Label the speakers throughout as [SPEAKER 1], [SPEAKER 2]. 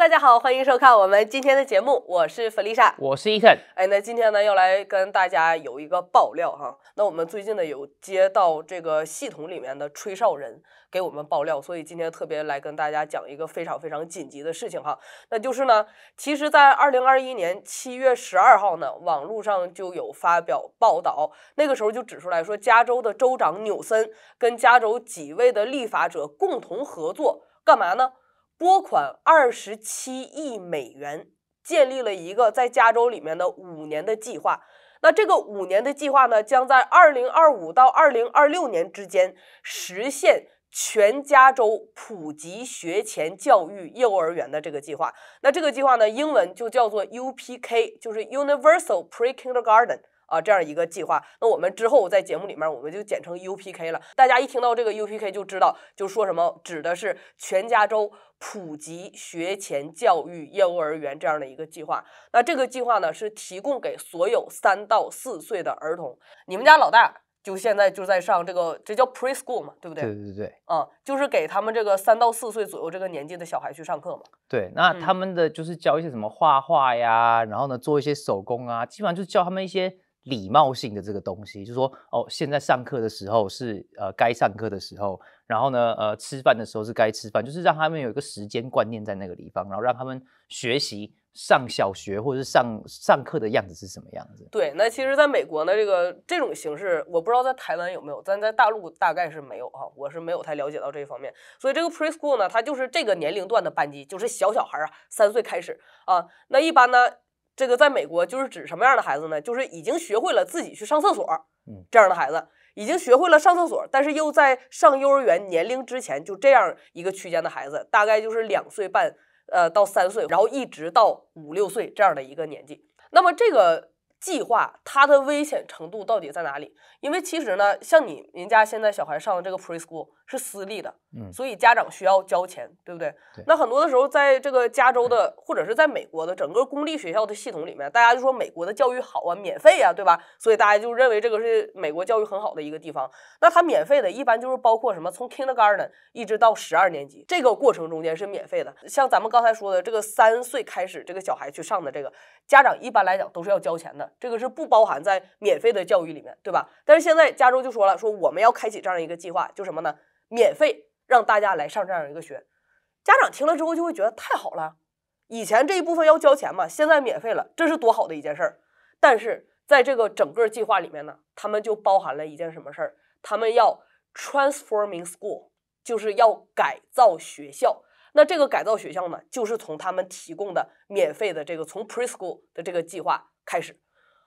[SPEAKER 1] 大家好，欢迎收看我们今天的节目，我是弗丽莎，我是伊肯。哎，那今天呢要来跟大家有一个爆料哈。那我们最近呢有接到这个系统里面的吹哨人给我们爆料，所以今天特别来跟大家讲一个非常非常紧急的事情哈。那就是呢，其实，在二零二一年七月十二号呢，网络上就有发表报道，那个时候就指出来说，加州的州长纽森跟加州几位的立法者共同合作干嘛呢？拨款二十七亿美元，建立了一个在加州里面的五年的计划。那这个五年的计划呢，将在二零二五到二零二六年之间实现全加州普及学前教育幼儿园的这个计划。那这个计划呢，英文就叫做 UPK，就是 Universal Prekindergarten。啊，这样一个计划，那我们之后在节目里面我们就简称 UPK 了。大家一听到这个 UPK 就知道，就说什么指的是全加州普及学前教育幼儿园这样的一个计划。那这个计划呢，是提供给所有三到四岁的儿童。你们家老大就现在就在上这个，这叫 preschool 嘛，对不对？对对对。嗯，就是给他们这个三到四岁左右这个年纪的小孩去上课嘛。
[SPEAKER 2] 对，那他们的就是教一些什么画画呀，然后呢做一些手工啊，基本上就是教他们一些。礼貌性的这个东西，就说哦，现在上课的时候是呃该上课的时候，然后呢呃吃饭的时候是该吃饭，就是让他们有一个时间观念在那个地方，然后让他们学习上小学或者是上上课的样子是什么样子。
[SPEAKER 1] 对，那其实在美国呢，这个这种形式我不知道在台湾有没有，但在大陆大概是没有哈，我是没有太了解到这方面。所以这个 preschool 呢，它就是这个年龄段的班级，就是小小孩啊，三岁开始啊，那一般呢。这个在美国就是指什么样的孩子呢？就是已经学会了自己去上厕所，这样的孩子已经学会了上厕所，但是又在上幼儿园年龄之前，就这样一个区间的孩子，大概就是两岁半，呃，到三岁，然后一直到五六岁这样的一个年纪。那么这个。计划它的危险程度到底在哪里？因为其实呢，像你您家现在小孩上的这个 preschool 是私立的，嗯，所以家长需要交钱，对不对？那很多的时候，在这个加州的或者是在美国的整个公立学校的系统里面，大家就说美国的教育好啊，免费啊，对吧？所以大家就认为这个是美国教育很好的一个地方。那它免费的一般就是包括什么？从 kindergarten 一直到十二年级这个过程中间是免费的。像咱们刚才说的这个三岁开始这个小孩去上的这个，家长一般来讲都是要交钱的。这个是不包含在免费的教育里面，对吧？但是现在加州就说了，说我们要开启这样一个计划，就什么呢？免费让大家来上这样一个学。家长听了之后就会觉得太好了，以前这一部分要交钱嘛，现在免费了，这是多好的一件事儿。但是在这个整个计划里面呢，他们就包含了一件什么事儿？他们要 transforming school，就是要改造学校。那这个改造学校呢，就是从他们提供的免费的这个从 preschool 的这个计划开始。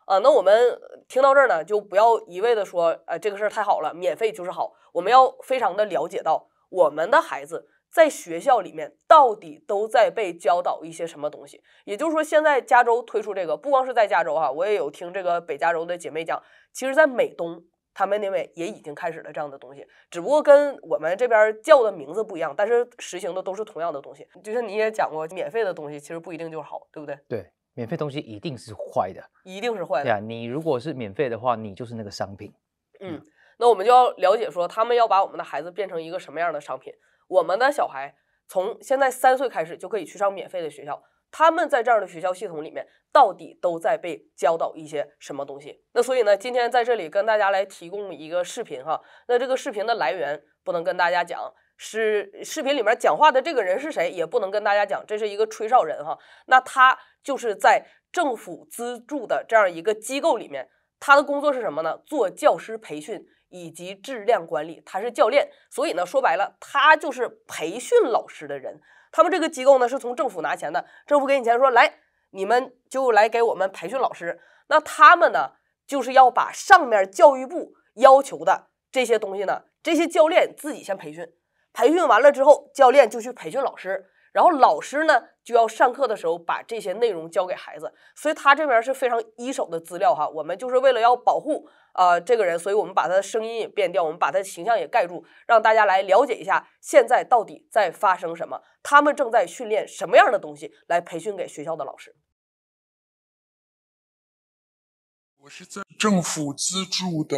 [SPEAKER 1] 啊，那我们听到这儿呢，就不要一味的说，呃，这个事儿太好了，免费就是好。我们要非常的了解到，我们的孩子在学校里面到底都在被教导一些什么东西。也就是说，现在加州推出这个，不光是在加州哈，我也有听这个北加州的姐妹讲，其实在美东他们那边也已经开始了这样的东西，只不过跟我们这边叫的名字不一样，但是实行的都是同样的东西。就像你也讲过，免费的东西其实不一定就是好，对不对？
[SPEAKER 2] 对。免费东西一定是坏的，一定是坏的呀！你如果是免费的话，你就是那个商品。
[SPEAKER 1] 嗯，那我们就要了解说，他们要把我们的孩子变成一个什么样的商品？我们的小孩从现在三岁开始就可以去上免费的学校，他们在这样的学校系统里面到底都在被教导一些什么东西？那所以呢，今天在这里跟大家来提供一个视频哈。那这个视频的来源不能跟大家讲，是视频里面讲话的这个人是谁也不能跟大家讲，这是一个吹哨人哈。那他。就是在政府资助的这样一个机构里面，他的工作是什么呢？做教师培训以及质量管理。他是教练，所以呢，说白了，他就是培训老师的人。他们这个机构呢，是从政府拿钱的，政府给你钱说来，你们就来给我们培训老师。那他们呢，就是要把上面教育部要求的这些东西呢，这些教练自己先培训，培训完了之后，教练就去培训老师，然后老师呢。就要上课的时候把这些内容教给孩子，所以他这边是非常一手的资料哈。我们就是为了要保护啊这个人，所以我们把他的声音也变掉，我们把他的形象也盖住，让大家来了解一下现在到底在发生什么，他们正在训练什么样的东西来培训给学校的老师。
[SPEAKER 3] 我是在政府资助的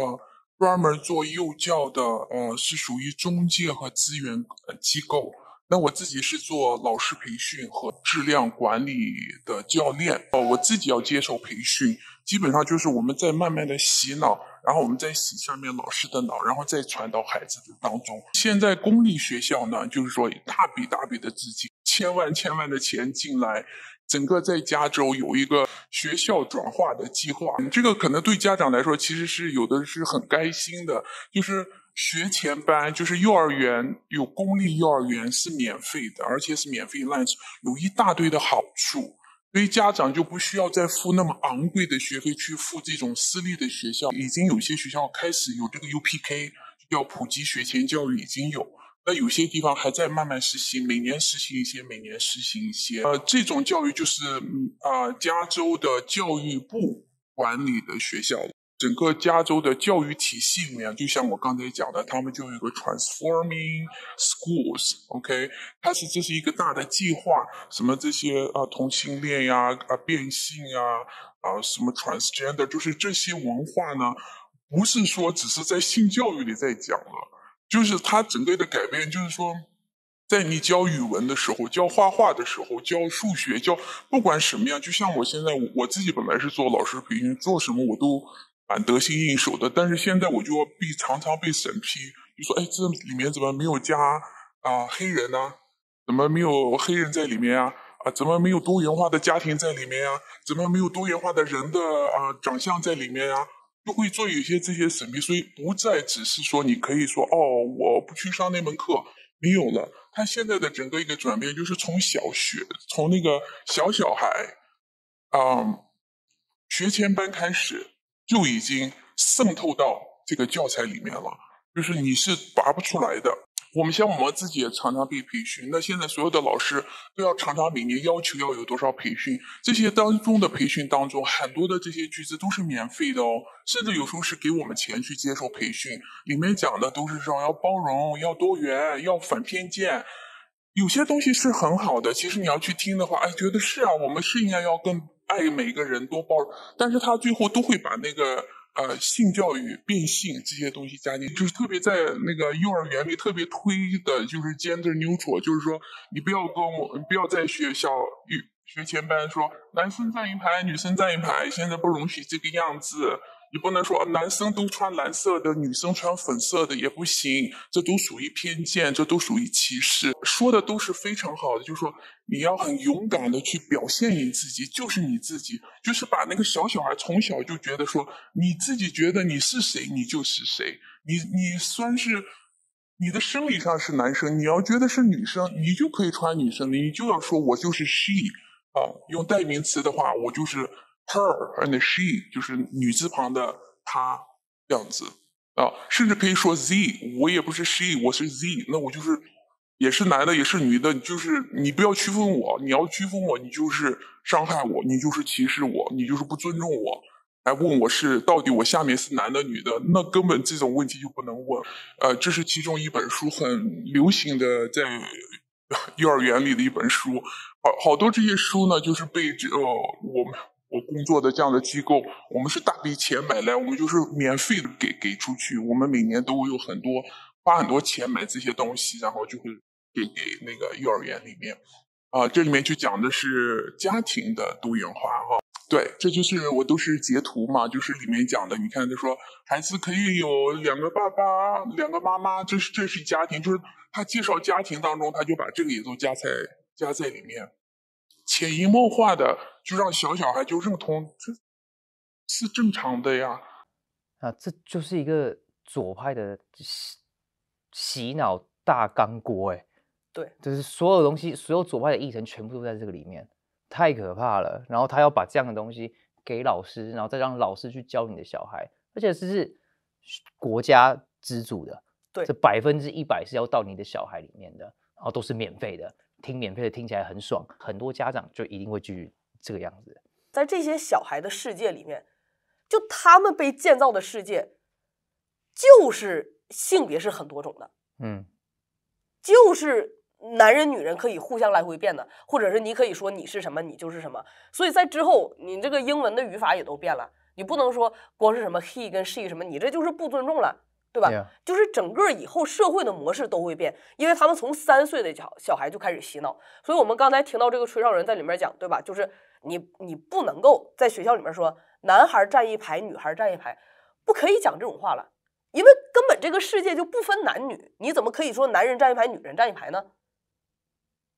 [SPEAKER 3] 专门做幼教的，呃，是属于中介和资源机构。那我自己是做老师培训和质量管理的教练哦，我自己要接受培训，基本上就是我们在慢慢的洗脑，然后我们在洗下面老师的脑，然后再传到孩子的当中。现在公立学校呢，就是说大笔大笔的资金，千万千万的钱进来，整个在加州有一个学校转化的计划，这个可能对家长来说其实是有的是很开心的，就是。学前班就是幼儿园，有公立幼儿园是免费的，而且是免费 lunch，有一大堆的好处，所以家长就不需要再付那么昂贵的学费去付这种私立的学校。已经有些学校开始有这个 UPK，叫普及学前教育，已经有。那有些地方还在慢慢实行，每年实行一些，每年实行一些。呃，这种教育就是啊，加州的教育部管理的学校。整个加州的教育体系里面，就像我刚才讲的，他们就有一个 Transforming Schools，OK，它是这是一个大的计划。什么这些啊，同性恋呀，啊，变性啊，啊，什么 transgender，就是这些文化呢，不是说只是在性教育里在讲了，就是它整个的改变，就是说，在你教语文的时候，教画画的时候，教数学，教不管什么样，就像我现在我自己本来是做老师培训，做什么我都。蛮得心应手的，但是现在我就要被常常被审批，就说：“哎，这里面怎么没有加啊黑人呢？怎么没有黑人在里面啊？啊，怎么没有多元化的家庭在里面啊？怎么没有多元化的人的啊长相在里面啊？”就会做一些这些审批，所以不再只是说你可以说哦，我不去上那门课，没有了。他现在的整个一个转变就是从小学从那个小小孩，啊，学前班开始。”就已经渗透到这个教材里面了，就是你是拔不出来的。我们像我们自己也常常被培训，那现在所有的老师都要常常每年要求要有多少培训，这些当中的培训当中，很多的这些句子都是免费的哦，甚至有时候是给我们钱去接受培训，里面讲的都是说要包容、要多元、要反偏见，有些东西是很好的。其实你要去听的话，哎，觉得是啊，我们是应该要更爱每个人多包容，但是他最后都会把那个呃性教育、变性这些东西加进，就是特别在那个幼儿园里特别推的，就是 Gender Neutral，就是说你不要跟我，不要在学校、学前班说男生站一排，女生站一排，现在不容许这个样子。你不能说男生都穿蓝色的，女生穿粉色的也不行，这都属于偏见，这都属于歧视。说的都是非常好的，就说你要很勇敢的去表现你自己，就是你自己，就是把那个小小孩从小就觉得说，你自己觉得你是谁，你就是谁。你你虽然是，你的生理上是男生，你要觉得是女生，你就可以穿女生的，你就要说我就是 she 啊，用代名词的话，我就是。her and she 就是女字旁的她这样子啊，甚至可以说 z，我也不是 she，我是 z，那我就是也是男的，也是女的，就是你不要区分我，你要区分我，你就是伤害我，你就是歧视我，你就是不尊重我。来问我是到底我下面是男的女的，那根本这种问题就不能问。呃，这是其中一本书很流行的，在幼儿园里的一本书，好好多这些书呢，就是被呃我们。我工作的这样的机构，我们是大笔钱买来，我们就是免费的给给出去。我们每年都会有很多花很多钱买这些东西，然后就会给给那个幼儿园里面。啊，这里面就讲的是家庭的多元化哈。对，这就是我都是截图嘛，就是里面讲的。你看，他说孩子可以有两个爸爸、两个妈妈，这是这是家庭，就是他介绍家庭当中，他就把这个也都加在加在里面。潜移默化的就让小小孩就认同，这是正常的呀。
[SPEAKER 2] 啊，这就是一个左派的洗洗脑大钢锅哎。对，就是所有东西，所有左派的议程全部都在这个里面，太可怕了。然后他要把这样的东西给老师，然后再让老师去教你的小孩，而且是是国家资助的，对，这百分之一百是要到你的小孩里面的，然后都是免费的。听免费的听起来很爽，很多家长就一定会去这个样子。
[SPEAKER 1] 在这些小孩的世界里面，就他们被建造的世界，就是性别是很多种的，嗯，就是男人女人可以互相来回变的，或者是你可以说你是什么，你就是什么。所以在之后，你这个英文的语法也都变了，你不能说光是什么 he 跟 she 什么，你这就是不尊重了。对吧？就是整个以后社会的模式都会变，因为他们从三岁的小小孩就开始洗脑，所以我们刚才听到这个崔哨仁在里面讲，对吧？就是你你不能够在学校里面说男孩站一排，女孩站一排，不可以讲这种话了，因为根本这个世界就不分男女，你怎么可以说男人站一排，女人站一排呢？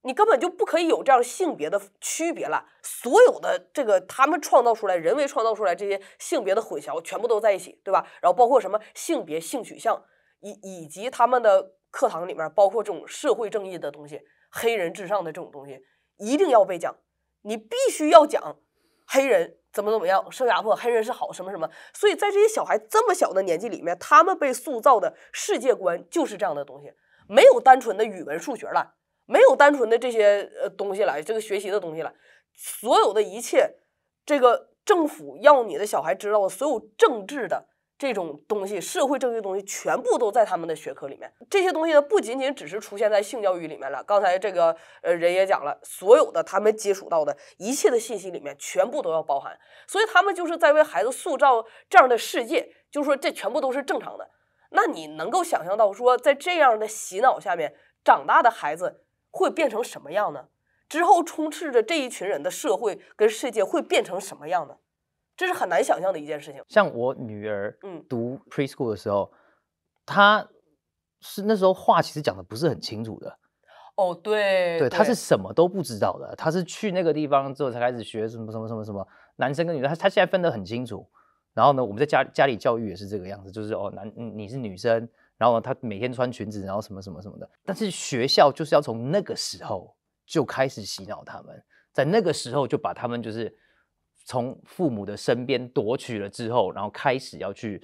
[SPEAKER 1] 你根本就不可以有这样性别的区别了，所有的这个他们创造出来、人为创造出来这些性别的混淆，全部都在一起，对吧？然后包括什么性别、性取向，以以及他们的课堂里面，包括这种社会正义的东西、黑人至上的这种东西，一定要被讲，你必须要讲黑人怎么怎么样受压迫，黑人是好什么什么。所以在这些小孩这么小的年纪里面，他们被塑造的世界观就是这样的东西，没有单纯的语文、数学了。没有单纯的这些呃东西了，这个学习的东西了，所有的一切，这个政府要你的小孩知道的所有政治的这种东西，社会正治东西，全部都在他们的学科里面。这些东西呢，不仅仅只是出现在性教育里面了。刚才这个呃人也讲了，所有的他们接触到的一切的信息里面，全部都要包含。所以他们就是在为孩子塑造这样的世界，就是说这全部都是正常的。那你能够想象到说，在这样的洗脑下面长大的孩子。会变成什么样呢？之后充斥着这一群人的社会跟世界会变成什么样呢？这是很难想象的一件事情。
[SPEAKER 2] 像我女儿，嗯，读 preschool 的时候，她是那时候话其实讲的不是很清楚的。
[SPEAKER 1] 哦，对，对，她是什
[SPEAKER 2] 么都不知道的。她是去那个地方之后才开始学什么什么什么什么。男生跟女生，她她现在分得很清楚。然后呢，我们在家家里教育也是这个样子，就是哦，男你是女生。然后他每天穿裙子，然后什么什么什么的。但是学校就是要从那个时候就开始洗脑他们，在那个时候就把他们就是从父母的身边夺取了之后，然后开始要去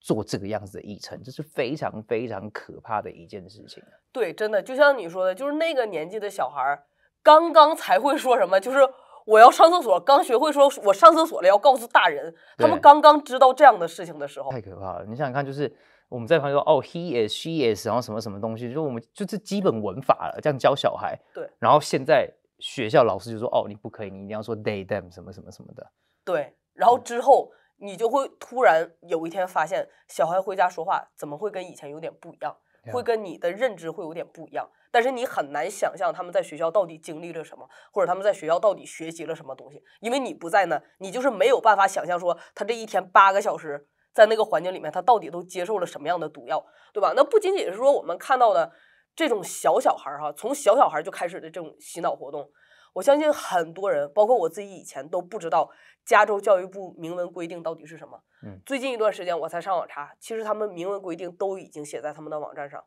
[SPEAKER 2] 做这个样子的议程，这是非常非常可怕的一件事情。
[SPEAKER 1] 对，真的就像你说的，就是那个年纪的小孩刚刚才会说什么，就是我要上厕所，刚学会说我上厕所了要告诉大人。他们刚刚知道这样的事情的时候，
[SPEAKER 2] 太可怕了。你想想看，就是。我们在旁边说哦，he is，she is，然后什么什么东西，就我们就是基本文法了，这样教小孩。对。然后现在学校老师就说哦，你不可以，你一定要说 they them 什么什么什么的。
[SPEAKER 1] 对。然后之后你就会突然有一天发现，小孩回家说话怎么会跟以前有点不一样，会跟你的认知会有点不一样。但是你很难想象他们在学校到底经历了什么，或者他们在学校到底学习了什么东西，因为你不在呢，你就是没有办法想象说他这一天八个小时。在那个环境里面，他到底都接受了什么样的毒药，对吧？那不仅仅是说我们看到的这种小小孩儿哈，从小小孩就开始的这种洗脑活动，我相信很多人，包括我自己以前都不知道加州教育部明文规定到底是什么。最近一段时间我才上网查，其实他们明文规定都已经写在他们的网站上。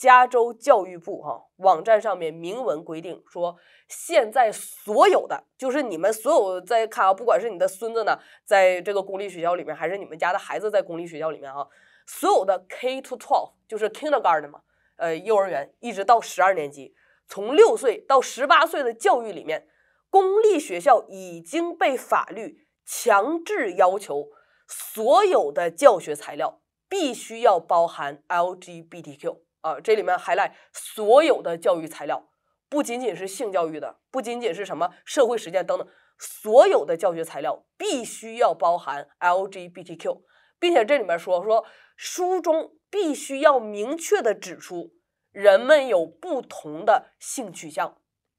[SPEAKER 1] 加州教育部哈网站上面明文规定说，现在所有的就是你们所有在看啊，不管是你的孙子呢，在这个公立学校里面，还是你们家的孩子在公立学校里面啊，所有的 K to twelve 就是 kindergarten 嘛，呃，幼儿园一直到十二年级，从六岁到十八岁的教育里面，公立学校已经被法律强制要求，所有的教学材料必须要包含 LGBTQ。啊，这里面还来所有的教育材料，不仅仅是性教育的，不仅仅是什么社会实践等等，所有的教学材料必须要包含 LGBTQ，并且这里面说说书中必须要明确的指出，人们有不同的性取向，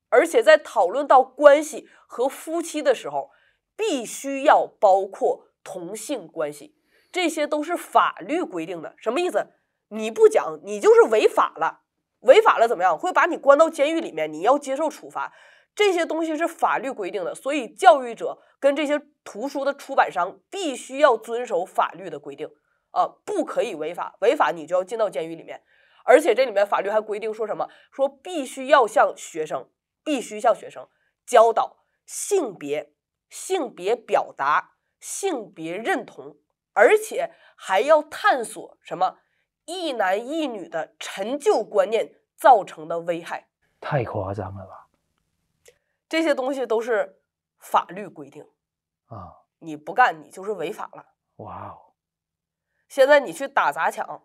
[SPEAKER 1] 而且在讨论到关系和夫妻的时候，必须要包括同性关系，这些都是法律规定的，什么意思？你不讲，你就是违法了。违法了怎么样？会把你关到监狱里面，你要接受处罚。这些东西是法律规定的，所以教育者跟这些图书的出版商必须要遵守法律的规定啊，不可以违法。违法你就要进到监狱里面。而且这里面法律还规定说什么？说必须要向学生，必须向学生教导性别、性别表达、性别认同，而且还要探索什么？一男一女的陈旧观念造成的危害
[SPEAKER 2] 太夸张了吧？
[SPEAKER 1] 这些东西都是法律规定啊！你不干，你就是违法了。哇哦！现在你去打砸抢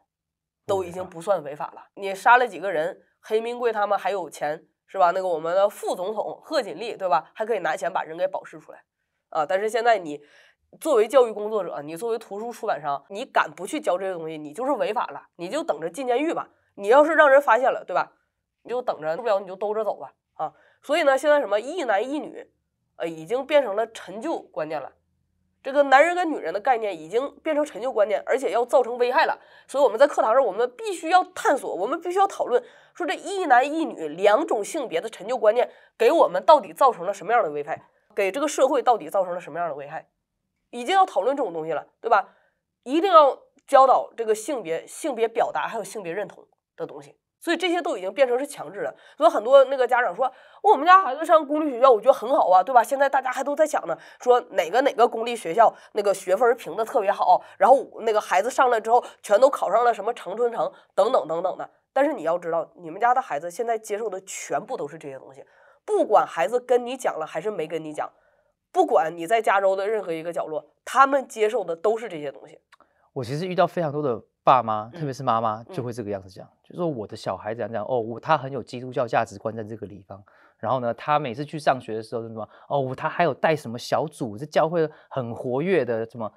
[SPEAKER 1] 都已经不算违法了。你杀了几个人，黑明贵他们还有钱是吧？那个我们的副总统贺锦丽对吧？还可以拿钱把人给保释出来啊！但是现在你。作为教育工作者，你作为图书出版商，你敢不去教这些东西，你就是违法了，你就等着进监狱吧。你要是让人发现了，对吧？你就等着，不聊你就兜着走吧啊！所以呢，现在什么一男一女，呃，已经变成了陈旧观念了。这个男人跟女人的概念已经变成陈旧观念，而且要造成危害了。所以我们在课堂上，我们必须要探索，我们必须要讨论，说这一男一女两种性别的陈旧观念给我们到底造成了什么样的危害，给这个社会到底造成了什么样的危害。已经要讨论这种东西了，对吧？一定要教导这个性别、性别表达还有性别认同的东西，所以这些都已经变成是强制了。所以很多那个家长说，我们家孩子上公立学校，我觉得很好啊，对吧？现在大家还都在讲呢，说哪个哪个公立学校那个学分评的特别好，然后那个孩子上来之后全都考上了什么长春城等等等等的。但是你要知道，你们家的孩子现在接受的全部都是这些东西，不管孩子跟你讲了还是没跟你讲。不管你在加州的任何一个角落，他们接受的都是这些东西。
[SPEAKER 2] 我其实遇到非常多的爸妈，特别是妈妈，就会这个样子讲，就说我的小孩子讲讲哦，我他很有基督教价值观在这个地方。然后呢，他每次去上学的时候什么哦，他还有带什么小组，这教会很活跃的什么。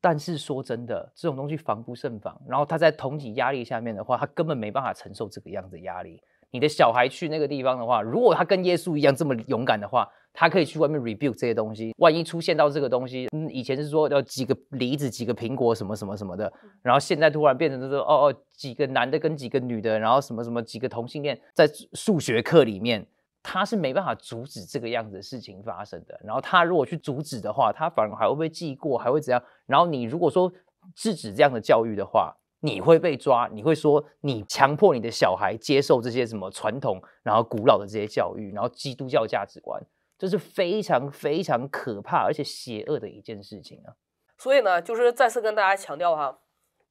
[SPEAKER 2] 但是说真的，这种东西防不胜防。然后他在同级压力下面的话，他根本没办法承受这个样子压力。你的小孩去那个地方的话，如果他跟耶稣一样这么勇敢的话。他可以去外面 r e b u i e 这些东西，万一出现到这个东西，嗯，以前是说要几个梨子、几个苹果什么什么什么的，然后现在突然变成就是哦哦，几个男的跟几个女的，然后什么什么几个同性恋在数学课里面，他是没办法阻止这个样子的事情发生的。然后他如果去阻止的话，他反而还会被记过，还会怎样？然后你如果说制止这样的教育的话，你会被抓，你会说你强迫你的小孩接受这些什么传统，然后古老的这些教育，然后基督教价值观。这是非常非常可怕而且邪恶的一件事情啊！
[SPEAKER 1] 所以呢，就是再次跟大家强调哈，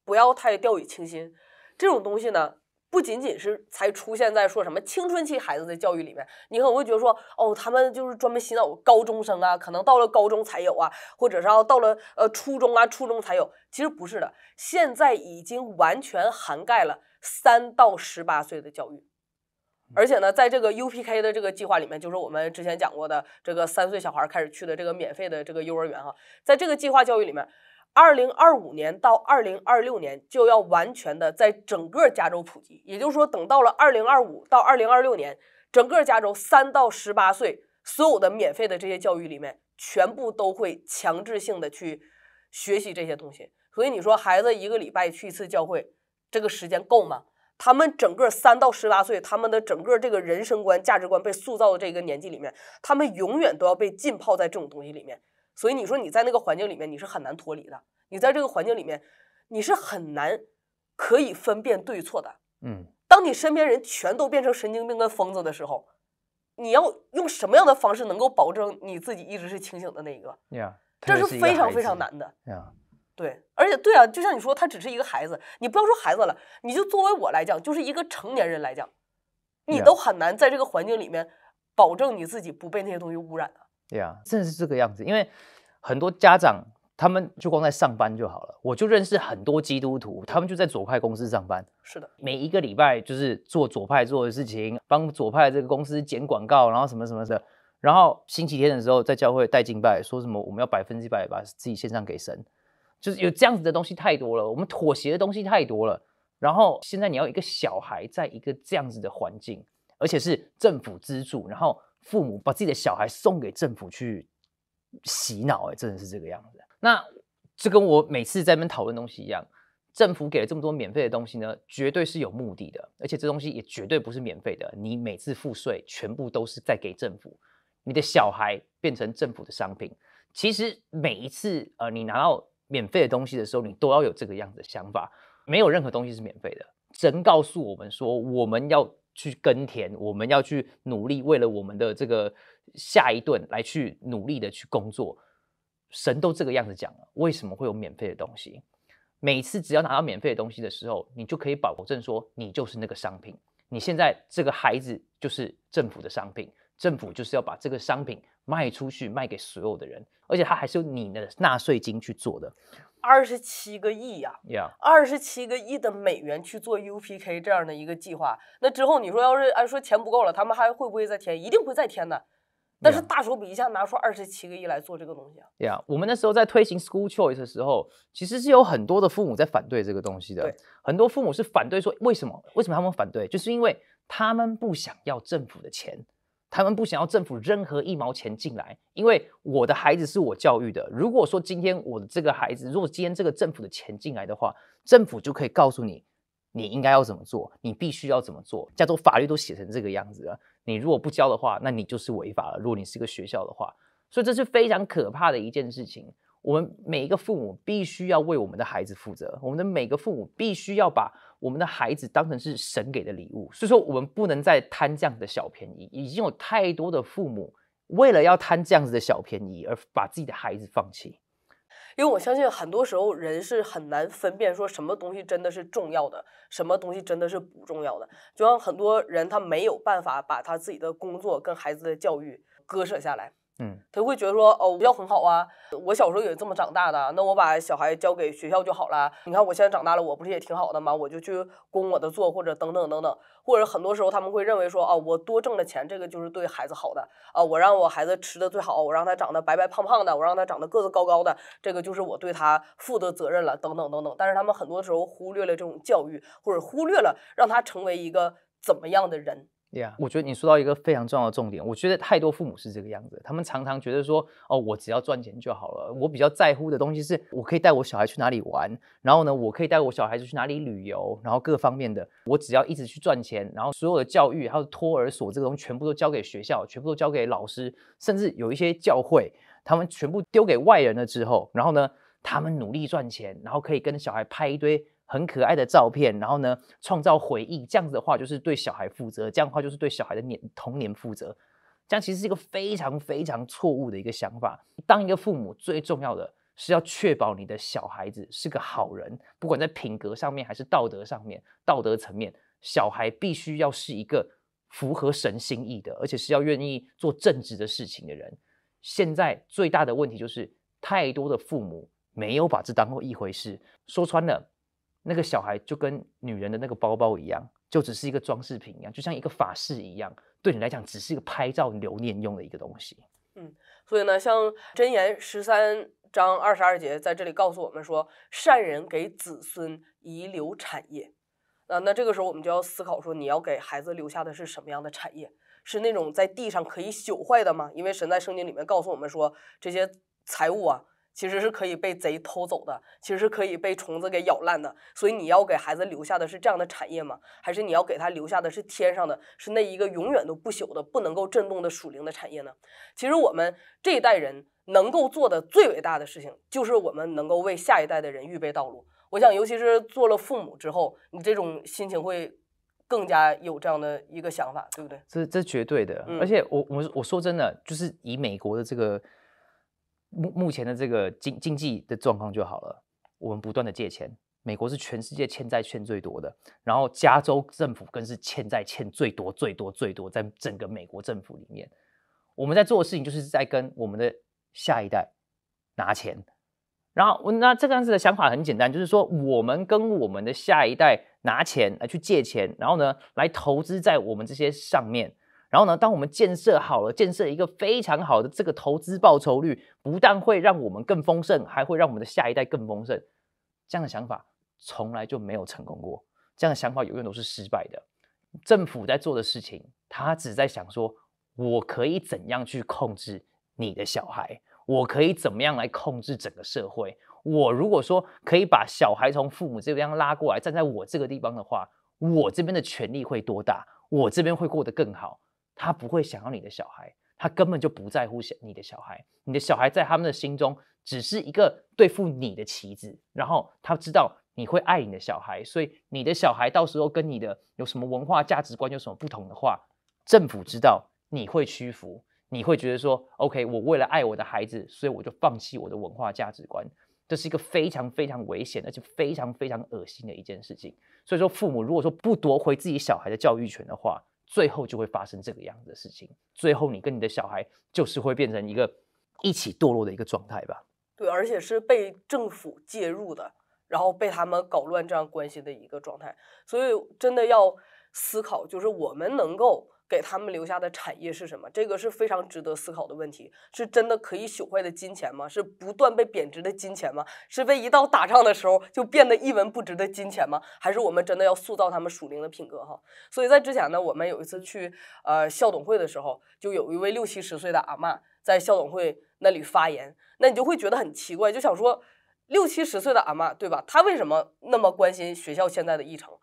[SPEAKER 1] 不要太掉以轻心。这种东西呢，不仅仅是才出现在说什么青春期孩子的教育里面。你可能会觉得说，哦，他们就是专门洗脑高中生啊，可能到了高中才有啊，或者是到了呃初中啊，初中才有。其实不是的，现在已经完全涵盖了三到十八岁的教育。而且呢，在这个 UPK 的这个计划里面，就是我们之前讲过的这个三岁小孩开始去的这个免费的这个幼儿园哈，在这个计划教育里面，二零二五年到二零二六年就要完全的在整个加州普及。也就是说，等到了二零二五到二零二六年，整个加州三到十八岁所有的免费的这些教育里面，全部都会强制性的去学习这些东西。所以你说，孩子一个礼拜去一次教会，这个时间够吗？他们整个三到十八岁，他们的整个这个人生观、价值观被塑造的这个年纪里面，他们永远都要被浸泡在这种东西里面。所以你说你在那个环境里面，你是很难脱离的；你在这个环境里面，你是很难可以分辨对错的。嗯，当你身边人全都变成神经病跟疯子的时候，你要用什么样的方式能够保证你自己一直是清醒的那一个？呀，这是非常非常难的。呀。对，而且对啊，就像你说，他只是一个孩子，你不要说孩子了，你就作为我来讲，就是一个成年人来讲，你都很难在这个环境里面保证你自己不被那些东西污染
[SPEAKER 2] 对啊，正是这个样子，因为很多家长他们就光在上班就好了。我就认识很多基督徒，他们就在左派公司上班。是的，每一个礼拜就是做左派做的事情，帮左派这个公司剪广告，然后什么什么的。然后星期天的时候在教会带敬拜，说什么我们要百分之百把自己献上给神。就是有这样子的东西太多了，我们妥协的东西太多了。然后现在你要一个小孩在一个这样子的环境，而且是政府资助，然后父母把自己的小孩送给政府去洗脑，哎，真的是这个样子。那这跟我每次在那边讨论东西一样，政府给了这么多免费的东西呢，绝对是有目的的，而且这东西也绝对不是免费的。你每次付税，全部都是在给政府，你的小孩变成政府的商品。其实每一次，呃，你拿到。免费的东西的时候，你都要有这个样子的想法，没有任何东西是免费的。神告诉我们说，我们要去耕田，我们要去努力，为了我们的这个下一顿来去努力的去工作。神都这个样子讲了，为什么会有免费的东西？每次只要拿到免费的东西的时候，你就可以保证说，你就是那个商品。你现在这个孩子就是政府的商品。政府就是要把这个商品卖出去，卖给所有的人，而且它还是用你的纳税金去做的，
[SPEAKER 1] 二十七个亿呀，呀，二十七个亿的美元去做 UPK 这样的一个计划。那之后你说要是按说钱不够了，他们还会不会再添？一定会再添的。但是大手笔一下拿出二十七个亿来做这个东西啊！
[SPEAKER 2] 呀，我们那时候在推行 School Choice 的时候，其实是有很多的父母在反对这个东西的。对，很多父母是反对说，为什么？为什么他们反对？就是因为他们不想要政府的钱。他们不想要政府任何一毛钱进来，因为我的孩子是我教育的。如果说今天我的这个孩子，如果今天这个政府的钱进来的话，政府就可以告诉你你应该要怎么做，你必须要怎么做。加州法律都写成这个样子了，你如果不交的话，那你就是违法。了。如果你是个学校的话，所以这是非常可怕的一件事情。我们每一个父母必须要为我们的孩子负责，我们的每个父母必须要把我们的孩子当成是神给的礼物。所以说，我们不能再贪这样子的小便宜。已经有太多的父母为了要贪这样子的小便宜而把自己的孩子放弃。
[SPEAKER 1] 因为我相信，很多时候人是很难分辨说什么东西真的是重要的，什么东西真的是不重要的。就像很多人他没有办法把他自己的工作跟孩子的教育割舍下来。嗯，他会觉得说，哦，学要很好啊，我小时候也这么长大的，那我把小孩交给学校就好了。你看我现在长大了，我不是也挺好的吗？我就去供我的做或者等等等等，或者很多时候他们会认为说，哦，我多挣了钱，这个就是对孩子好的啊。我让我孩子吃的最好，我让他长得白白胖胖的，我让他长得个子高高的，这个就是我对他负的责任了，等等等等。但是他们很多时候忽略了这种教育，或者忽略了让他成为一个怎么样的人。
[SPEAKER 2] 对呀，我觉得你说到一个非常重要的重点。我觉得太多父母是这个样子，他们常常觉得说，哦，我只要赚钱就好了。我比较在乎的东西是，我可以带我小孩去哪里玩，然后呢，我可以带我小孩子去哪里旅游，然后各方面的，我只要一直去赚钱，然后所有的教育还有托儿所这种全部都交给学校，全部都交给老师，甚至有一些教会，他们全部丢给外人了之后，然后呢，他们努力赚钱，然后可以跟小孩拍一堆。很可爱的照片，然后呢，创造回忆，这样子的话就是对小孩负责，这样的话就是对小孩的年童年负责。这样其实是一个非常非常错误的一个想法。当一个父母最重要的是要确保你的小孩子是个好人，不管在品格上面还是道德上面，道德层面，小孩必须要是一个符合神心意的，而且是要愿意做正直的事情的人。现在最大的问题就是，太多的父母没有把这当一回事。说穿了。那个小孩就跟女人的那个包包一样，就只是一个装饰品一样，就像一个法式一样，对你来讲只是一个拍照留念用的一个东西。
[SPEAKER 1] 嗯，所以呢，像箴言十三章二十二节在这里告诉我们说，善人给子孙遗留产业。啊，那这个时候我们就要思考说，你要给孩子留下的是什么样的产业？是那种在地上可以朽坏的吗？因为神在圣经里面告诉我们说，这些财物啊。其实是可以被贼偷走的，其实是可以被虫子给咬烂的。所以你要给孩子留下的是这样的产业吗？还是你要给他留下的是天上的，是那一个永远都不朽的、不能够震动的属灵的产业呢？其实我们这一代人能够做的最伟大的事情，就是我们能够为下一代的人预备道路。我想，尤其是做了父母之后，你这种心情会更加有这样的一个想法，对不对？
[SPEAKER 2] 这这绝对的。而且我我我说真的，就是以美国的这个。目目前的这个经经济的状况就好了，我们不断的借钱，美国是全世界欠债欠最多的，然后加州政府更是欠债欠最多最多最多，在整个美国政府里面，我们在做的事情就是在跟我们的下一代拿钱，然后我那这个样子的想法很简单，就是说我们跟我们的下一代拿钱来去借钱，然后呢来投资在我们这些上面。然后呢？当我们建设好了，建设一个非常好的这个投资报酬率，不但会让我们更丰盛，还会让我们的下一代更丰盛。这样的想法从来就没有成功过，这样的想法永远都是失败的。政府在做的事情，他只在想说：我可以怎样去控制你的小孩？我可以怎么样来控制整个社会？我如果说可以把小孩从父母这边拉过来，站在我这个地方的话，我这边的权力会多大？我这边会过得更好？他不会想要你的小孩，他根本就不在乎你的小孩，你的小孩在他们的心中只是一个对付你的棋子。然后他知道你会爱你的小孩，所以你的小孩到时候跟你的有什么文化价值观有什么不同的话，政府知道你会屈服，你会觉得说 OK，我为了爱我的孩子，所以我就放弃我的文化价值观。这是一个非常非常危险，而且非常非常恶心的一件事情。所以说，父母如果说不夺回自己小孩的教育权的话，最后就会发生这个样子的事情。最后，你跟你的小孩就是会变成一个一起堕落的一个状态吧？
[SPEAKER 1] 对，而且是被政府介入的，然后被他们搞乱这样关系的一个状态。所以，真的要思考，就是我们能够。给他们留下的产业是什么？这个是非常值得思考的问题。是真的可以朽坏的金钱吗？是不断被贬值的金钱吗？是被一到打仗的时候就变得一文不值的金钱吗？还是我们真的要塑造他们属灵的品格哈？所以在之前呢，我们有一次去呃校董会的时候，就有一位六七十岁的阿妈在校董会那里发言。那你就会觉得很奇怪，就想说，六七十岁的阿妈对吧？她为什么那么关心学校现在的议程？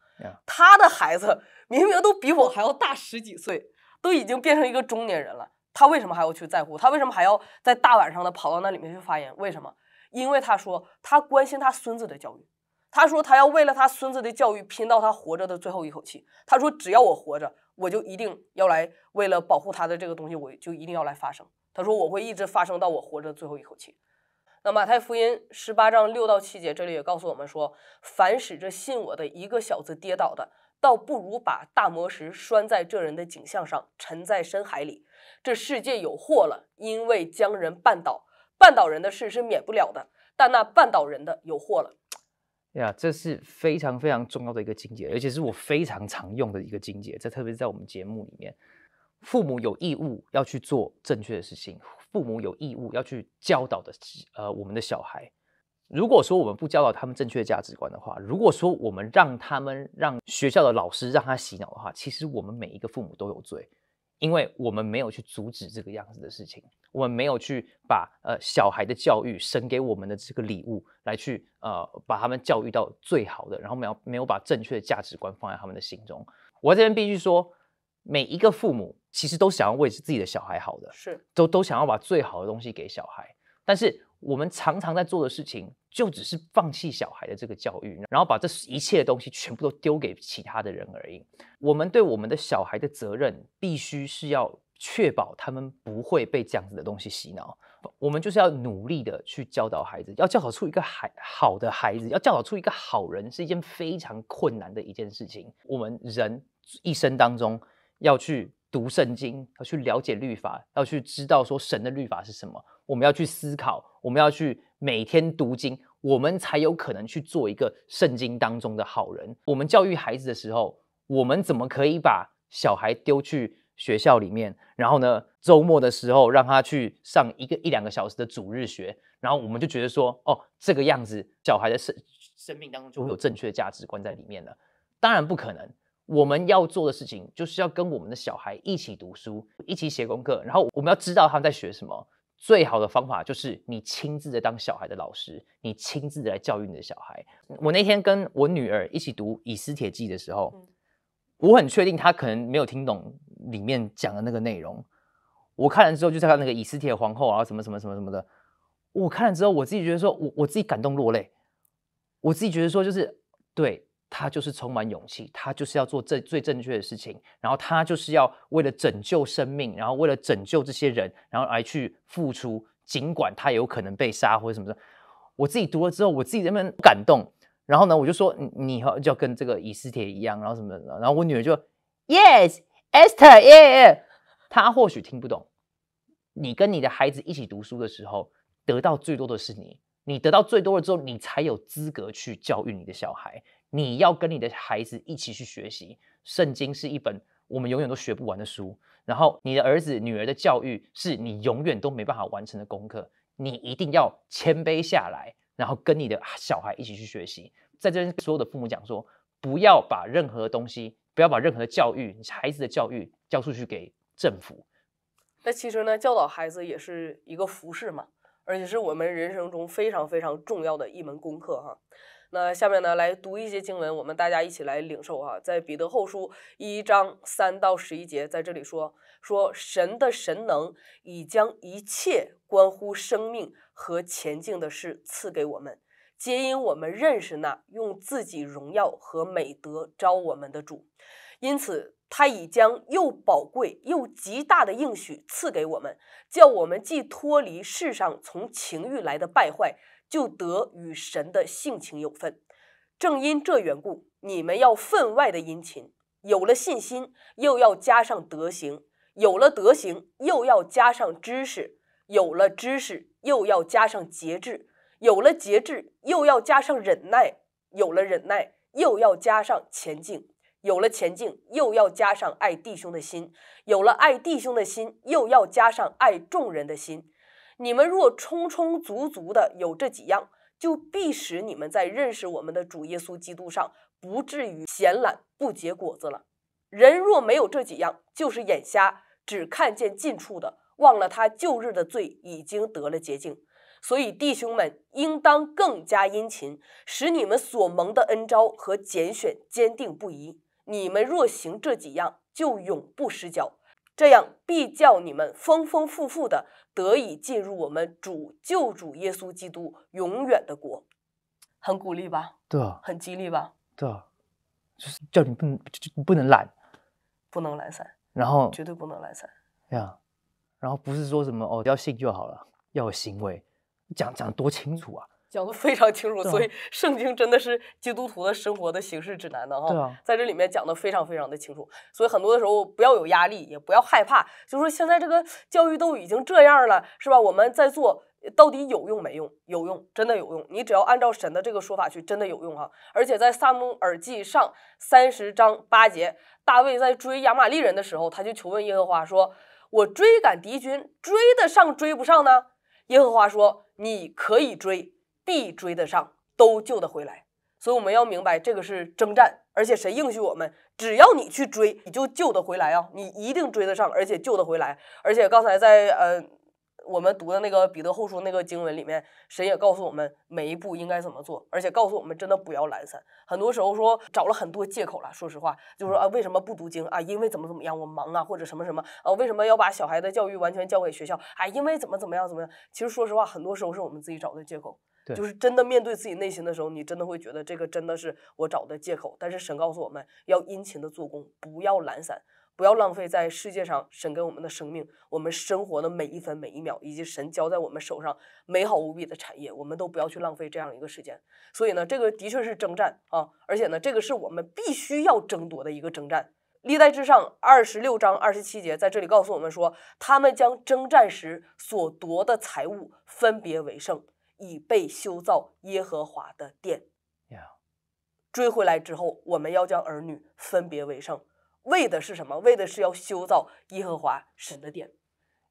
[SPEAKER 1] 他的孩子明明都比我还要大十几岁，都已经变成一个中年人了，他为什么还要去在乎？他为什么还要在大晚上的跑到那里面去发言？为什么？因为他说他关心他孙子的教育，他说他要为了他孙子的教育拼到他活着的最后一口气。他说只要我活着，我就一定要来为了保护他的这个东西，我就一定要来发声。他说我会一直发声到我活着最后一口气。那马太福音十八章六到七节，这里也告诉我们说，凡使这信我的一个小子跌倒的，倒不如把大磨石拴在这人的颈项上，沉在深海里。这世界有祸了，因为将人绊倒，绊倒人的事是免不了的，但那绊倒人的有祸了。
[SPEAKER 2] 呀，这是非常非常重要的一个境界，而且是我非常常用的一个境界。这特别是在我们节目里面，父母有义务要去做正确的事情。父母有义务要去教导的，呃，我们的小孩。如果说我们不教导他们正确的价值观的话，如果说我们让他们让学校的老师让他洗脑的话，其实我们每一个父母都有罪，因为我们没有去阻止这个样子的事情，我们没有去把呃小孩的教育神给我们的这个礼物来去呃把他们教育到最好的，然后没有没有把正确的价值观放在他们的心中。我这边必须说，每一个父母。其实都想要为自己的小孩好的，是都都想要把最好的东西给小孩。但是我们常常在做的事情，就只是放弃小孩的这个教育，然后把这一切的东西全部都丢给其他的人而已。我们对我们的小孩的责任，必须是要确保他们不会被这样子的东西洗脑。我们就是要努力的去教导孩子，要教导出一个孩好的孩子，要教导出一个好人，是一件非常困难的一件事情。我们人一生当中要去。读圣经要去了解律法，要去知道说神的律法是什么。我们要去思考，我们要去每天读经，我们才有可能去做一个圣经当中的好人。我们教育孩子的时候，我们怎么可以把小孩丢去学校里面，然后呢，周末的时候让他去上一个一两个小时的主日学，然后我们就觉得说，哦，这个样子小孩的生生命当中就会有正确的价值观在里面了？当然不可能。我们要做的事情就是要跟我们的小孩一起读书，一起写功课，然后我们要知道他们在学什么。最好的方法就是你亲自的当小孩的老师，你亲自的来教育你的小孩。我那天跟我女儿一起读《以斯帖记》的时候，我很确定她可能没有听懂里面讲的那个内容。我看了之后，就在看那个以斯帖皇后啊，什么什么什么什么的。我看了之后，我自己觉得说，我我自己感动落泪。我自己觉得说，就是对。他就是充满勇气，他就是要做最最正确的事情，然后他就是要为了拯救生命，然后为了拯救这些人，然后而去付出，尽管他有可能被杀或者什么的。我自己读了之后，我自己人们感动。然后呢，我就说你以后要跟这个以斯帖一样，然后什么什么。然后我女儿就 Yes Esther，耶耶。他或许听不懂。你跟你的孩子一起读书的时候，得到最多的是你。你得到最多了之后，你才有资格去教育你的小孩。你要跟你的孩子一起去学习，圣经是一本我们永远都学不完的书。然后，你的儿子、女儿的教育是你永远都没办法完成的功课。你一定要谦卑下来，然后跟你的小孩一起去学习。在这边，所有的父母讲说，不要把任何东西，不要把任何的教育孩子的教育交出去给政府。
[SPEAKER 1] 那其实呢，教导孩子也是一个服饰嘛，而且是我们人生中非常非常重要的一门功课哈。那下面呢，来读一些经文，我们大家一起来领受啊。在彼得后书一章三到十一节，在这里说：说神的神能已将一切关乎生命和前进的事赐给我们，皆因我们认识那用自己荣耀和美德招我们的主，因此他已将又宝贵又极大的应许赐给我们，叫我们既脱离世上从情欲来的败坏。就得与神的性情有份，正因这缘故，你们要分外的殷勤。有了信心，又要加上德行；有了德行，又要加上知识；有了知识，又要加上节制；有了节制，又要加上忍耐；有了忍耐，又要加上前进；有了前进，又要加上爱弟兄的心；有了爱弟兄的心，又要加上爱众人的心。你们若充充足足的有这几样，就必使你们在认识我们的主耶稣基督上不至于闲懒不结果子了。人若没有这几样，就是眼瞎，只看见近处的，忘了他旧日的罪已经得了洁净。所以弟兄们，应当更加殷勤，使你们所蒙的恩招和拣选坚定不移。你们若行这几样，就永不失脚，这样必叫你们丰丰富富的。得以进入我们主救主耶稣基督永远的国，很鼓励吧？对，很激励吧？
[SPEAKER 2] 对，就是叫你不能不能懒，
[SPEAKER 1] 不能懒散，然后绝对不能懒散
[SPEAKER 2] 对呀。然后不是说什么哦，要信就好了，要有行为，讲讲多清楚啊。
[SPEAKER 1] 讲得非常清楚，所以圣经真的是基督徒的生活的形式指南的哈。在这里面讲得非常非常的清楚，所以很多的时候不要有压力，也不要害怕。就说现在这个教育都已经这样了，是吧？我们在做到底有用没用？有用，真的有用。你只要按照神的这个说法去，真的有用啊。而且在撒母耳记上三十章八节，大卫在追亚玛利人的时候，他就求问耶和华说：“我追赶敌军，追得上追不上呢？”耶和华说：“你可以追。”必追得上，都救得回来，所以我们要明白这个是征战，而且谁应许我们，只要你去追，你就救得回来啊，你一定追得上，而且救得回来。而且刚才在呃，我们读的那个彼得后书那个经文里面，神也告诉我们每一步应该怎么做，而且告诉我们真的不要懒散。很多时候说找了很多借口了，说实话，就说啊，为什么不读经啊？因为怎么怎么样，我忙啊，或者什么什么啊？为什么要把小孩的教育完全交给学校？哎，因为怎么怎么样？怎么样？其实说实话，很多时候是我们自己找的借口。就是真的面对自己内心的时候，你真的会觉得这个真的是我找的借口。但是神告诉我们要殷勤的做工，不要懒散，不要浪费在世界上神给我们的生命，我们生活的每一分每一秒，以及神交在我们手上美好无比的产业，我们都不要去浪费这样一个时间。所以呢，这个的确是征战啊，而且呢，这个是我们必须要争夺的一个征战。历代之上二十六章二十七节在这里告诉我们说，他们将征战时所夺的财物分别为圣。以被修造耶和华的殿，呀，追回来之后，我们要将儿女分别为圣，为的是什么？为的是要修造耶和华神的殿，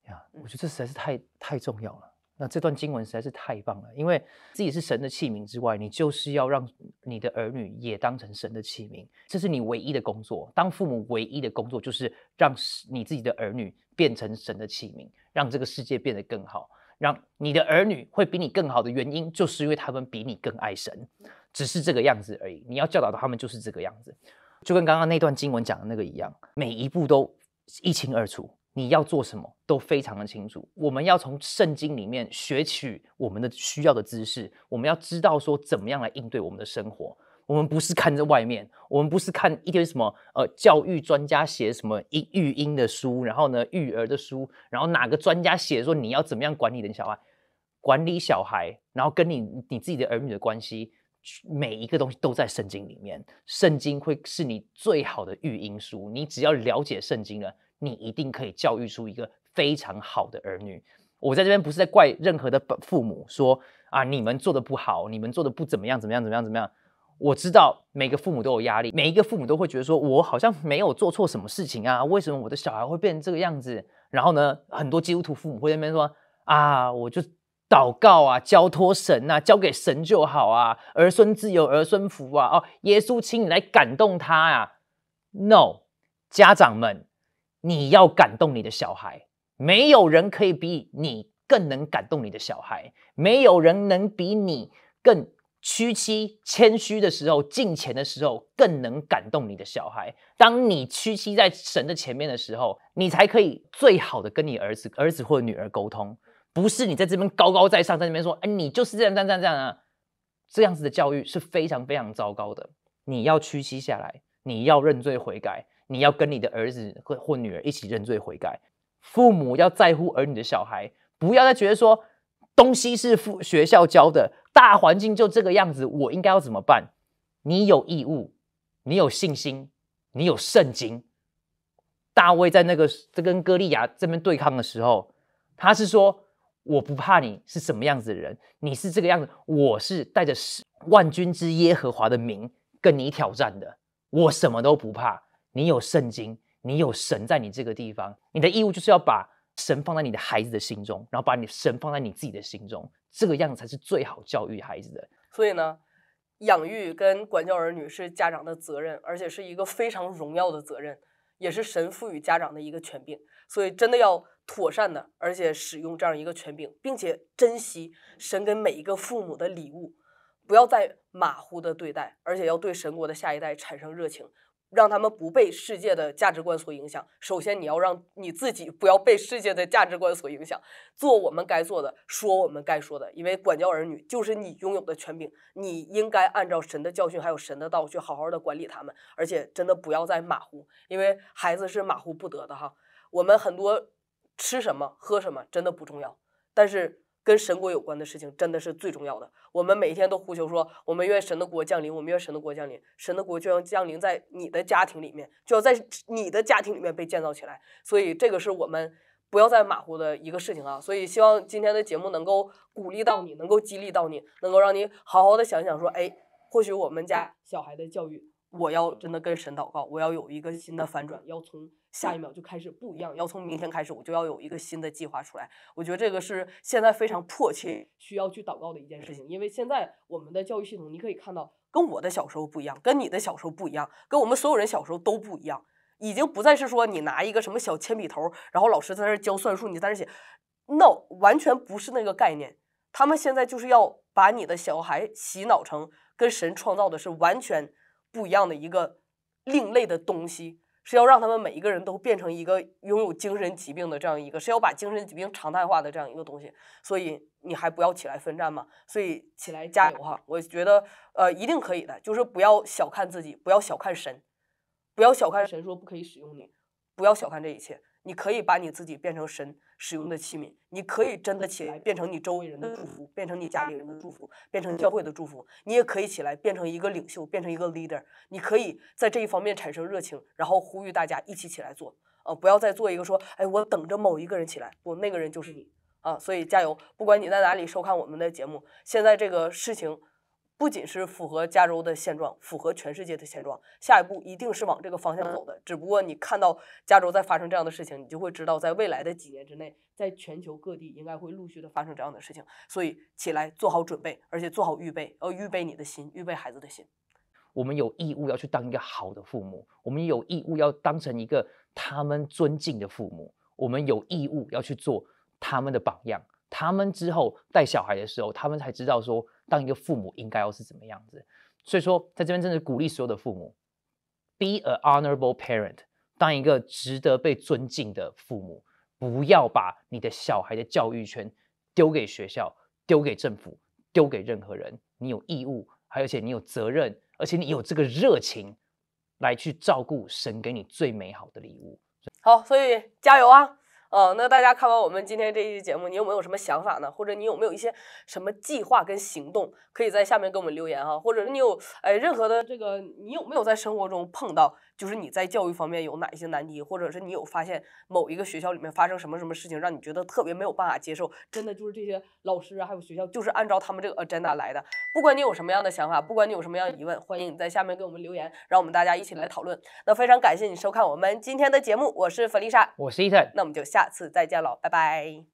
[SPEAKER 2] 呀，我觉得这实在是太太重要了。那这段经文实在是太棒了，因为自己是神的器皿之外，你就是要让你的儿女也当成神的器皿，这是你唯一的工作。当父母唯一的工作就是让你自己的儿女变成神的器皿，让这个世界变得更好。让你的儿女会比你更好的原因，就是因为他们比你更爱神，只是这个样子而已。你要教导的他们就是这个样子，就跟刚刚那段经文讲的那个一样，每一步都一清二楚，你要做什么都非常的清楚。我们要从圣经里面学取我们的需要的知识，我们要知道说怎么样来应对我们的生活。我们不是看在外面，我们不是看一些什么呃教育专家写什么育婴的书，然后呢育儿的书，然后哪个专家写说你要怎么样管理的小孩，管理小孩，然后跟你你自己的儿女的关系，每一个东西都在圣经里面，圣经会是你最好的育婴书，你只要了解圣经了，你一定可以教育出一个非常好的儿女。我在这边不是在怪任何的父母说啊你们做的不好，你们做的不怎么样，怎么样怎么样怎么样。我知道每个父母都有压力，每一个父母都会觉得说，我好像没有做错什么事情啊，为什么我的小孩会变成这个样子？然后呢，很多基督徒父母会在那边说，啊，我就祷告啊，交托神啊，交给神就好啊，儿孙自有儿孙福啊，哦，耶稣，请你来感动他呀。No，家长们，你要感动你的小孩，没有人可以比你更能感动你的小孩，没有人能比你更。屈膝谦虚的时候，敬虔的时候，更能感动你的小孩。当你屈膝在神的前面的时候，你才可以最好的跟你儿子、儿子或女儿沟通。不是你在这边高高在上，在那边说：“哎，你就是这样、这样、这样啊！”这样子的教育是非常非常糟糕的。你要屈膝下来，你要认罪悔改，你要跟你的儿子或或女儿一起认罪悔改。父母要在乎儿女的小孩，不要再觉得说东西是父学校教的。大环境就这个样子，我应该要怎么办？你有义务，你有信心，你有圣经。大卫在那个这跟歌利亚这边对抗的时候，他是说：“我不怕你是什么样子的人，你是这个样子，我是带着万军之耶和华的名跟你挑战的。我什么都不怕。你有圣经，你有神在你这个地方，你的义务就是要把神放在你的孩子的心中，然后把你神放在你自己的心中。”这个样才是最好教育孩子的。
[SPEAKER 1] 所以呢，养育跟管教儿女是家长的责任，而且是一个非常荣耀的责任，也是神赋予家长的一个权柄。所以真的要妥善的，而且使用这样一个权柄，并且珍惜神给每一个父母的礼物，不要再马虎的对待，而且要对神国的下一代产生热情。让他们不被世界的价值观所影响。首先，你要让你自己不要被世界的价值观所影响，做我们该做的，说我们该说的。因为管教儿女就是你拥有的权柄，你应该按照神的教训还有神的道去好好的管理他们。而且，真的不要再马虎，因为孩子是马虎不得的哈。我们很多吃什么喝什么真的不重要，但是。跟神国有关的事情真的是最重要的。我们每天都呼求说，我们愿神的国降临，我们愿神的国降临，神的国就要降临在你的家庭里面，就要在你的家庭里面被建造起来。所以这个是我们不要再马虎的一个事情啊。所以希望今天的节目能够鼓励到你，能够激励到你，能够让你好好的想想说，哎，或许我们家小孩的教育。我要真的跟神祷告，我要有一个新的反转，要从下一秒就开始不一样，要从明天开始我就要有一个新的计划出来。我觉得这个是现在非常迫切需要去祷告的一件事情，因为现在我们的教育系统，你可以看到跟我的小时候不一样，跟你的小时候不一样，跟我们所有人小时候都不一样，已经不再是说你拿一个什么小铅笔头，然后老师在那教算术，你在那写，n o 完全不是那个概念。他们现在就是要把你的小孩洗脑成跟神创造的是完全。不一样的一个另类的东西，是要让他们每一个人都变成一个拥有精神疾病的这样一个，是要把精神疾病常态化的这样一个东西。所以你还不要起来奋战嘛？所以起来加油哈！我觉得呃一定可以的，就是不要小看自己，不要小看神，不要小看神说不可以使用你，不要小看这一切。你可以把你自己变成神使用的器皿，你可以真的起来变成你周围人的祝福，变成你家里人的祝福，变成教会的祝福。你也可以起来变成一个领袖，变成一个 leader。你可以在这一方面产生热情，然后呼吁大家一起起来做，啊，不要再做一个说，哎，我等着某一个人起来，我那个人就是你，啊，所以加油，不管你在哪里收看我们的节目，现在这个事情。不仅是符合加州的现状，符合全世界的现状，下一步一定是往这个方向走的。只不过你看到加州在发生这样的事情，你就会知道，在未来的几年之内，在全球各地应该会陆续的发生这样的事情。所以起来做好准备，而且做好预备，要预备你的心，预备孩子的心。
[SPEAKER 2] 我们有义务要去当一个好的父母，我们有义务要当成一个他们尊敬的父母，我们有义务要去做他们的榜样。他们之后带小孩的时候，他们才知道说。当一个父母应该要是怎么样子？所以说，在这边真的鼓励所有的父母，Be a honourable parent，当一个值得被尊敬的父母，不要把你的小孩的教育权丢给学校、丢给政府、丢给任何人。你有义务，还而且你有责任，而且你有这个热情，来去照顾神给你最美好的礼物。
[SPEAKER 1] 好，所以加油啊！哦，那大家看完我们今天这一期节目，你有没有什么想法呢？或者你有没有一些什么计划跟行动，可以在下面给我们留言哈？或者你有哎任何的这个，你有没有在生活中碰到？就是你在教育方面有哪一些难题，或者是你有发现某一个学校里面发生什么什么事情，让你觉得特别没有办法接受？真的就是这些老师还有学校就是按照他们这个 agenda 来的。不管你有什么样的想法，不管你有什么样的疑问，欢迎你在下面给我们留言，让我们大家一起来讨论。那非常感谢你收看我们今天的节目，我是弗丽莎，我是伊森，那我们就下次再见了，拜拜。